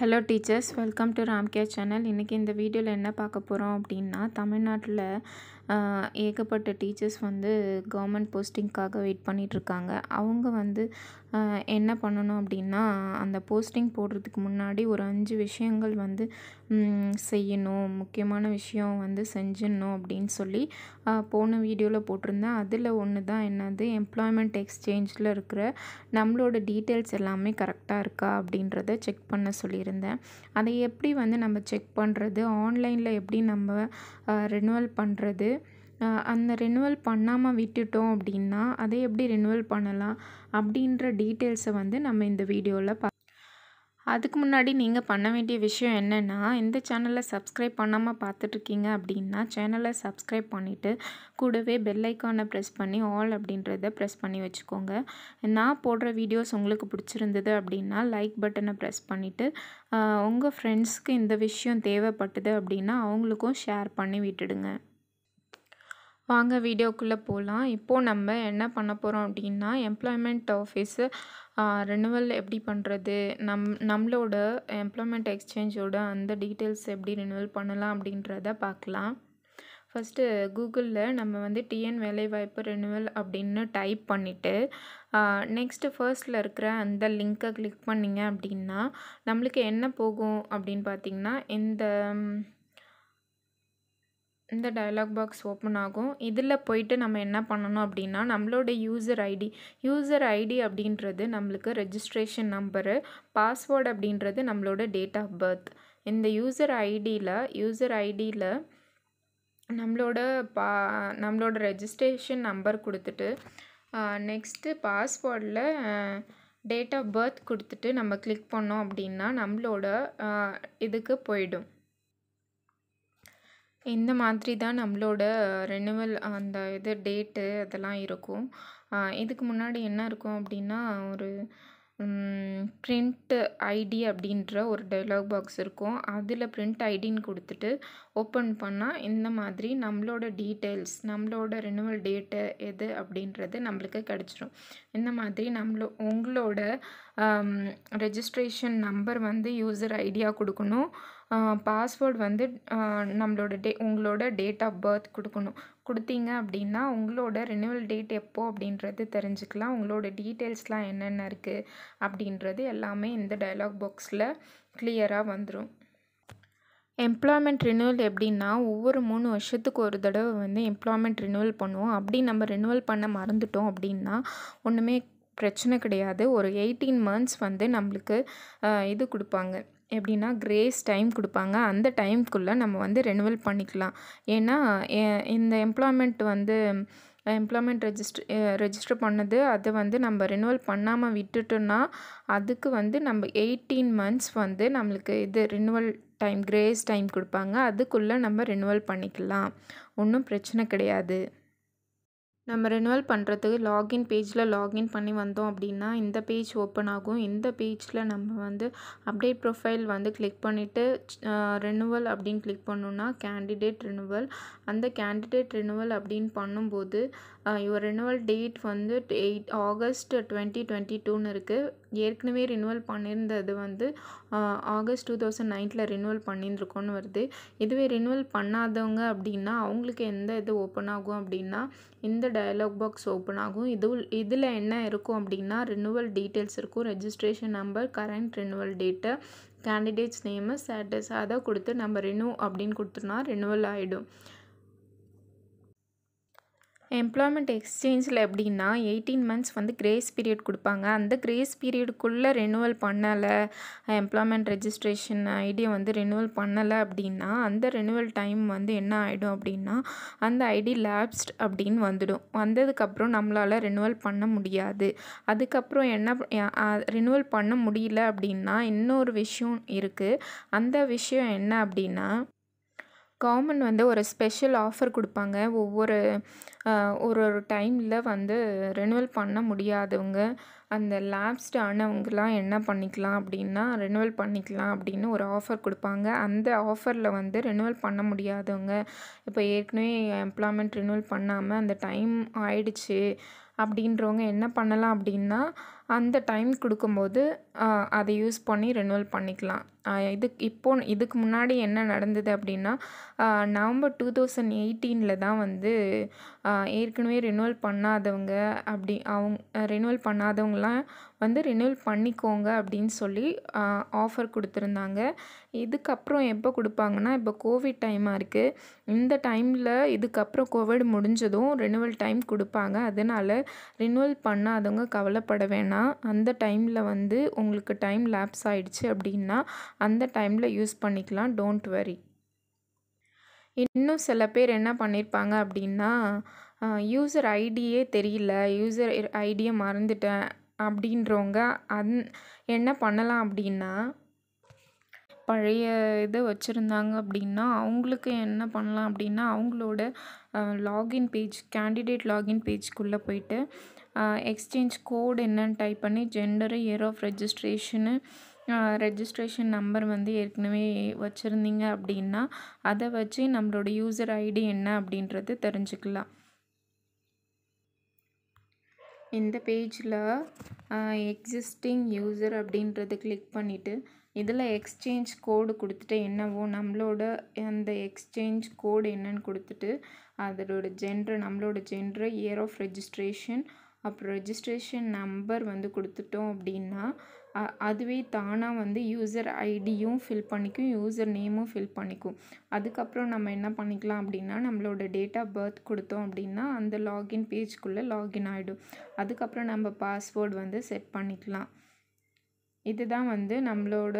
hello teachers welcome to Ramcare channel இன்றைக்கி இந்த வீடியோவில் என்ன பார்க்க போகிறோம் அப்படின்னா தமிழ்நாட்டில் ஏகப்பட்ட டீச்சர்ஸ் வந்து கவர்மெண்ட் போஸ்டிங்க்காக வெயிட் பண்ணிகிட்ருக்காங்க அவங்க வந்து என்ன பண்ணணும் அப்படின்னா அந்த போஸ்டிங் போடுறதுக்கு முன்னாடி ஒரு அஞ்சு விஷயங்கள் வந்து செய்யணும் முக்கியமான விஷயம் வந்து செஞ்சிடணும் அப்படின்னு சொல்லி போன வீடியோவில் போட்டிருந்தேன் அதில் ஒன்று தான் என்னது எம்ப்ளாய்மெண்ட் எக்ஸ்சேஞ்சில் இருக்கிற நம்மளோட டீட்டெயில்ஸ் எல்லாமே கரெக்டாக இருக்கா அப்படின்றத செக் பண்ண சொல்லியிருந்தேன் அதை எப்படி வந்து நம்ம செக் பண்ணுறது ஆன்லைனில் எப்படி நம்ம ரெனுவல் பண்ணுறது அந்த ரினுவல் பண்ணாமல் விட்டுட்டோம் அப்படின்னா அதை எப்படி ரினுவல் பண்ணலாம் அப்படின்ற டீட்டெயில்ஸை வந்து நம்ம இந்த வீடியோவில் பா அதுக்கு முன்னாடி நீங்கள் பண்ண வேண்டிய விஷயம் என்னென்னா இந்த சேனலை சப்ஸ்கிரைப் பண்ணாமல் பார்த்துட்ருக்கீங்க அப்படின்னா சேனலை சப்ஸ்கிரைப் பண்ணிவிட்டு கூடவே பெல்லைக்கானை ப்ரெஸ் பண்ணி ஆல் அப்படின்றத ப்ரெஸ் பண்ணி வச்சுக்கோங்க நான் போடுற வீடியோஸ் உங்களுக்கு பிடிச்சிருந்தது அப்படின்னா லைக் பட்டனை ப்ரெஸ் பண்ணிவிட்டு உங்கள் ஃப்ரெண்ட்ஸ்க்கு இந்த விஷயம் தேவைப்பட்டது அப்படின்னா அவங்களுக்கும் ஷேர் பண்ணி விட்டுடுங்க வாங்க வீடியோக்குள்ளே போகலாம் இப்போது நம்ம என்ன பண்ண போகிறோம் அப்படின்னா எம்ப்ளாய்மெண்ட் ஆஃபீஸு ரெனுவல் எப்படி பண்ணுறது நம் நம்மளோட எம்ப்ளாய்மெண்ட் எக்ஸ்சேஞ்சோட அந்த டீட்டெயில்ஸ் எப்படி ரினுவல் பண்ணலாம் அப்படின்றத பார்க்கலாம் ஃபஸ்ட்டு கூகுளில் நம்ம வந்து டிஎன் வேலைவாய்ப்பு ரினுவல் அப்படின்னு டைப் பண்ணிவிட்டு நெக்ஸ்ட்டு ஃபர்ஸ்டில் இருக்கிற அந்த லிங்க்கை கிளிக் பண்ணிங்க அப்படின்னா நம்மளுக்கு என்ன போகும் அப்படின்னு பார்த்திங்கன்னா இந்த இந்த டயலாக் பாக்ஸ் ஓப்பன் ஆகும் இதில் போயிட்டு நம்ம என்ன பண்ணணும் அப்படின்னா நம்மளோட யூசர் ஐடி யூசர் ஐடி அப்படின்றது நம்மளுக்கு ரெஜிஸ்ட்ரேஷன் நம்பரு பாஸ்வேர்டு அப்படின்றது நம்மளோட டேட் ஆஃப் பர்த் இந்த யூசர் ஐடியில் யூசர் ஐடியில் நம்மளோட பா நம்மளோட ரெஜிஸ்ட்ரேஷன் நம்பர் கொடுத்துட்டு நெக்ஸ்ட்டு பாஸ்வேர்டில் டேட் ஆஃப் பர்த் கொடுத்துட்டு நம்ம கிளிக் பண்ணோம் அப்படின்னா நம்மளோட இதுக்கு போயிடும் இந்த மாதிரி தான் நம்மளோட ரெனுவல் அந்த இது டேட்டு அதெல்லாம் இருக்கும் இதுக்கு முன்னாடி என்ன இருக்கும் அப்படின்னா ஒரு பிரிண்ட் ஐடி அப்படின்ற ஒரு டயலாக் பாக்ஸ் இருக்கும் அதில் பிரிண்ட் ஐடின்னு கொடுத்துட்டு ஓப்பன் பண்ணால் இந்த மாதிரி நம்மளோட டீட்டெயில்ஸ் நம்மளோட ரினுவல் டேட்டு எது அப்படின்றது நம்மளுக்கு கிடச்சிரும் இந்த மாதிரி நம்மளோ உங்களோட ரெஜிஸ்ட்ரேஷன் நம்பர் வந்து யூசர் ஐடியா கொடுக்கணும் பாஸ்வேர்டு வந்து நம்மளோட டே உங்களோட டேட் ஆஃப் பர்த் கொடுக்கணும் கொடுத்தீங்க அப்படின்னா உங்களோட ரினியூவல் டேட் எப்போ அப்படின்றது தெரிஞ்சுக்கலாம் உங்களோட டீட்டெயில்ஸ்லாம் என்னென்ன இருக்குது அப்படின்றது எல்லாமே இந்த டயலாக் பாக்ஸில் கிளியராக வந்துடும் எம்ப்ளாய்மெண்ட் ரினியூவல் எப்படின்னா ஒவ்வொரு மூணு வருஷத்துக்கு ஒரு தடவை வந்து எம்ப்ளாய்மெண்ட் ரினியூவல் பண்ணுவோம் அப்படி நம்ம ரினியூவல் பண்ண மறந்துட்டோம் அப்படின்னா ஒன்றுமே பிரச்சனை கிடையாது ஒரு எயிட்டீன் மந்த்ஸ் வந்து நம்மளுக்கு இது கொடுப்பாங்க எப்படின்னா கிரேஸ் டைம் கொடுப்பாங்க அந்த டைம்குள்ளே நம்ம வந்து ரெனுவல் பண்ணிக்கலாம் ஏன்னா இந்த எம்ப்ளாய்மெண்ட் வந்து எம்ப்ளாய்மெண்ட் ரெஜிஸ்டர் ரெஜிஸ்டர் பண்ணது அது வந்து நம்ம ரினுவல் பண்ணாமல் விட்டுட்டோன்னா அதுக்கு வந்து நம்ம எயிட்டீன் மந்த்ஸ் வந்து நம்மளுக்கு இது ரினுவல் டைம் கிரேஸ் டைம் கொடுப்பாங்க அதுக்குள்ளே நம்ம ரினுவல் பண்ணிக்கலாம் ஒன்றும் பிரச்சனை கிடையாது நம்ம ரினுவல் பண்ணுறதுக்கு லாகின் பேஜில் லாகின் பண்ணி வந்தோம் அப்படின்னா இந்த பேஜ் ஓப்பன் ஆகும் இந்த பேஜில் நம்ம வந்து அப்டேட் ப்ரொஃபைல் வந்து கிளிக் பண்ணிவிட்டு ரினுவல் அப்படின்னு கிளிக் பண்ணோன்னா கேண்டிடேட் ரினுவல் அந்த கேண்டிடேட் ரினுவல் அப்படின்னு பண்ணும்போது யுவர் ரினுவல் டேட் வந்து எயிட் ஆகஸ்ட் டுவெண்ட்டி டுவெண்ட்டி டூன்னு இருக்குது ஏற்கனவே ரினுவல் பண்ணியிருந்தது வந்து ஆகஸ்ட் டூ தௌசண்ட் நைன்டில் ரினுவல் பண்ணியிருந்துருக்கோன்னு வருது இதுவே ரினுவல் பண்ணாதவங்க அப்படின்னா அவங்களுக்கு எந்த இது ஓப்பன் ஆகும் அப்படின்னா இந்த டயலாக் பாக்ஸ் ஓப்பன் ஆகும் இது இதில் என்ன இருக்கும் அப்படின்னா ரினுவல் டீட்டெயில்ஸ் இருக்கும் registration number current renewal date candidates name status அதை கொடுத்து நம்ம ரினூ அப்படின்னு கொடுத்துருனா ரினுவல் ஆகிடும் எம்ப்ளாய்மெண்ட் எக்ஸ்சேஞ்சில் எப்படின்னா எயிட்டீன் மந்த்ஸ் வந்து கிரேஸ் பீரியட் கொடுப்பாங்க அந்த கிரேஸ் பீரியடுக்குள்ளே ரெனுவல் பண்ணலை எம்ப்ளாய்மெண்ட் ரெஜிஸ்ட்ரேஷன் ஐடியை வந்து ரெனுவல் பண்ணலை அப்படின்னா அந்த ரெனுவல் டைம் வந்து என்ன ஆகிடும் அப்படின்னா அந்த ஐடி லேப்ஸ்ட் அப்படின்னு வந்துடும் வந்ததுக்கப்புறம் நம்மளால் ரெனுவல் பண்ண முடியாது அதுக்கப்புறம் என்ன ரெனுவல் பண்ண முடியல அப்படின்னா இன்னொரு விஷயம் இருக்குது அந்த விஷயம் என்ன அப்படின்னா கவர்மெண்ட் வந்து ஒரு ஸ்பெஷல் ஆஃபர் கொடுப்பாங்க ஒவ்வொரு ஒரு ஒரு டைமில் வந்து ரெனுவல் பண்ண முடியாதவங்க அந்த லேப்ஸ்ட் ஆனவங்கெலாம் என்ன பண்ணிக்கலாம் அப்படின்னா ரெனுவல் பண்ணிக்கலாம் அப்படின்னு ஒரு ஆஃபர் கொடுப்பாங்க அந்த ஆஃபரில் வந்து ரெனுவல் பண்ண முடியாதவங்க இப்போ ஏற்கனவே எம்ப்ளாய்மெண்ட் ரினுவல் பண்ணாமல் அந்த டைம் ஆயிடுச்சு அப்படின்றவங்க என்ன பண்ணலாம் அப்படின்னா அந்த டைம் கொடுக்கும்போது அதை யூஸ் பண்ணி ரெனுவல் பண்ணிக்கலாம் இதுக்கு இப்போ இதுக்கு முன்னாடி என்ன நடந்தது அப்படின்னா நவம்பர் டூ தௌசண்ட் எயிட்டீனில் தான் வந்து ஏற்கனவே ரெனுவல் பண்ணாதவங்க அப்படி அவங்க ரெனுவல் பண்ணாதவங்களாம் வந்து ரினியூல் பண்ணிக்கோங்க அப்படின்னு சொல்லி ஆஃபர் கொடுத்துருந்தாங்க இதுக்கப்புறம் எப்போ கொடுப்பாங்கன்னா இப்போ கோவிட் டைமாக இருக்குது இந்த டைமில் இதுக்கப்புறம் கோவிட் முடிஞ்சதும் ரினுவல் டைம் கொடுப்பாங்க அதனால் ரினுவல் பண்ணாதவங்க கவலைப்பட வேணாம் அந்த டைமில் வந்து உங்களுக்கு டைம் லேப்ஸ் ஆகிடுச்சு அப்படின்னா அந்த டைமில் யூஸ் பண்ணிக்கலாம் டோன்ட் வரி இன்னும் சில பேர் என்ன பண்ணியிருப்பாங்க அப்படின்னா யூசர் ஐடியே தெரியல யூசர் ஐடியை மறந்துட்டேன் அப்படின்றவங்க அந் என்ன பண்ணலாம் அப்படின்னா பழைய இதை வச்சுருந்தாங்க அப்படின்னா அவங்களுக்கு என்ன பண்ணலாம் அப்படின்னா அவங்களோட லாகின் பேஜ் கேண்டிடேட் லாகின் பேஜ்குள்ளே போயிட்டு எக்ஸ்சேஞ்ச் கோடு என்னன்னு டைப் பண்ணி gender year of registration registration number வந்து ஏற்கனவே வச்சுருந்தீங்க அப்படின்னா அதை வச்சு நம்மளோட யூசர் ஐடி என்ன அப்படின்றது தெரிஞ்சுக்கலாம் இந்த பேஜில் எக்ஸிஸ்டிங் யூசர் அப்படின்றது கிளிக் பண்ணிவிட்டு இதில் எக்ஸ்சேஞ்ச் கோடு கொடுத்துட்டு என்னவோ நம்மளோட அந்த எக்ஸ்சேஞ்ச் கோடு என்னன்னு கொடுத்துட்டு அதோட ஜென்ரு நம்மளோட ஜென்ரு இயர் ஆஃப் ரெஜிஸ்ட்ரேஷன் அப்புறம் ரெஜிஸ்ட்ரேஷன் நம்பர் வந்து கொடுத்துட்டோம் அப்படின்னா அதுவே தானாக வந்து யூசர் ஐடியும் ஃபில் பண்ணிக்கும் யூசர் நேமும் ஃபில் பண்ணிக்கும் அதுக்கப்புறம் நம்ம என்ன பண்ணிக்கலாம் அப்படின்னா நம்மளோட டேட் ஆஃப் பர்த் கொடுத்தோம் அப்படின்னா அந்த லாகின் பேஜ்குள்ளே லாகின் ஆகிடும் அதுக்கப்புறம் நம்ம பாஸ்வேர்டு வந்து செட் பண்ணிக்கலாம் இதுதான் வந்து நம்மளோட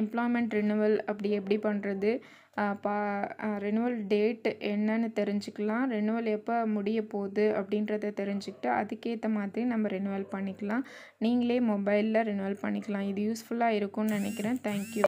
எம்ப்ளாய்மெண்ட் ரினுவல் அப்படி எப்படி பண்ணுறது பா ரினுவல் டேட் என்னன்னு தெரிஞ்சுக்கலாம் ரினுவல் எப்போ முடிய போகுது அப்படின்றத தெரிஞ்சுக்கிட்டு அதுக்கேற்ற மாதிரி நம்ம ரினுவல் பண்ணிக்கலாம் நீங்களே மொபைலில் ரினுவல் பண்ணிக்கலாம் இது யூஸ்ஃபுல்லாக இருக்கும்னு நினைக்கிறேன் தேங்க்யூ